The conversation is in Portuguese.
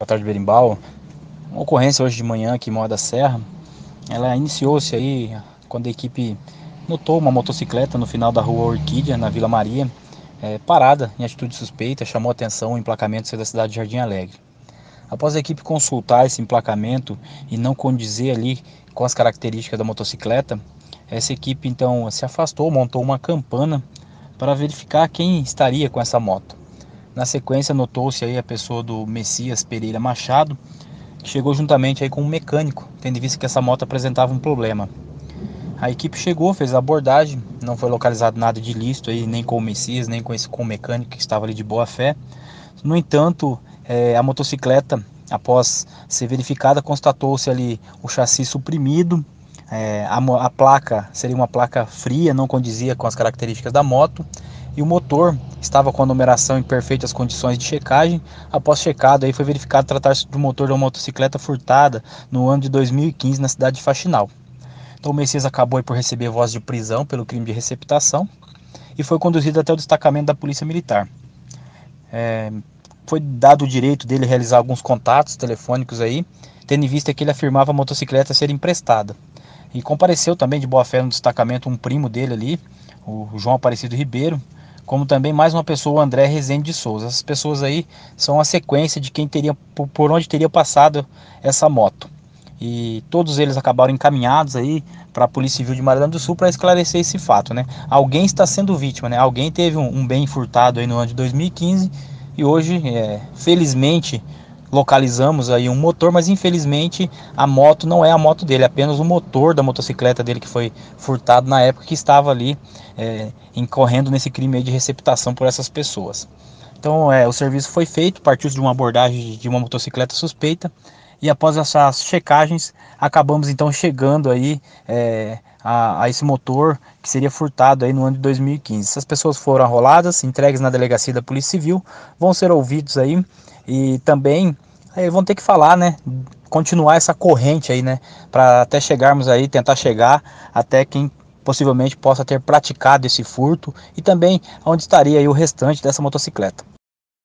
Boa tarde Berimbau. Uma ocorrência hoje de manhã aqui em Moa da Serra. Ela iniciou-se aí quando a equipe notou uma motocicleta no final da rua Orquídea, na Vila Maria, é, parada em atitude suspeita, chamou atenção o emplacamento da cidade de Jardim Alegre. Após a equipe consultar esse emplacamento e não condizer ali com as características da motocicleta, essa equipe então se afastou, montou uma campana para verificar quem estaria com essa moto. Na sequência, notou-se aí a pessoa do Messias Pereira Machado, que chegou juntamente aí com um mecânico, tendo visto que essa moto apresentava um problema. A equipe chegou, fez a abordagem, não foi localizado nada de lícito aí, nem com o Messias, nem com esse com o mecânico que estava ali de boa fé. No entanto, é, a motocicleta, após ser verificada, constatou-se ali o chassi suprimido, é, a, a placa seria uma placa fria, não condizia com as características da moto, e o motor estava com a numeração em perfeitas condições de checagem. Após checado, aí foi verificado tratar-se do motor de uma motocicleta furtada no ano de 2015 na cidade de Faxinal. Então, o Messias acabou por receber voz de prisão pelo crime de receptação e foi conduzido até o destacamento da Polícia Militar. É, foi dado o direito dele realizar alguns contatos telefônicos aí, tendo em vista que ele afirmava a motocicleta ser emprestada. E compareceu também de boa fé no destacamento um primo dele ali, o João Aparecido Ribeiro, como também mais uma pessoa, o André Rezende de Souza. Essas pessoas aí são a sequência de quem teria por onde teria passado essa moto. E todos eles acabaram encaminhados aí para a Polícia Civil de Maranhão do Sul para esclarecer esse fato, né? Alguém está sendo vítima, né? Alguém teve um, um bem furtado aí no ano de 2015 e hoje, é, felizmente, localizamos aí um motor, mas infelizmente a moto não é a moto dele, é apenas o motor da motocicleta dele que foi furtado na época que estava ali é, incorrendo nesse crime de receptação por essas pessoas. Então é, o serviço foi feito, partiu de uma abordagem de uma motocicleta suspeita e após essas checagens acabamos então chegando aí é, a, a, esse motor que seria furtado aí no ano de 2015. Essas pessoas foram arroladas, entregues na delegacia da Polícia Civil, vão ser ouvidos aí e também aí vão ter que falar, né? Continuar essa corrente aí, né? Para até chegarmos aí, tentar chegar até quem possivelmente possa ter praticado esse furto e também onde estaria aí o restante dessa motocicleta.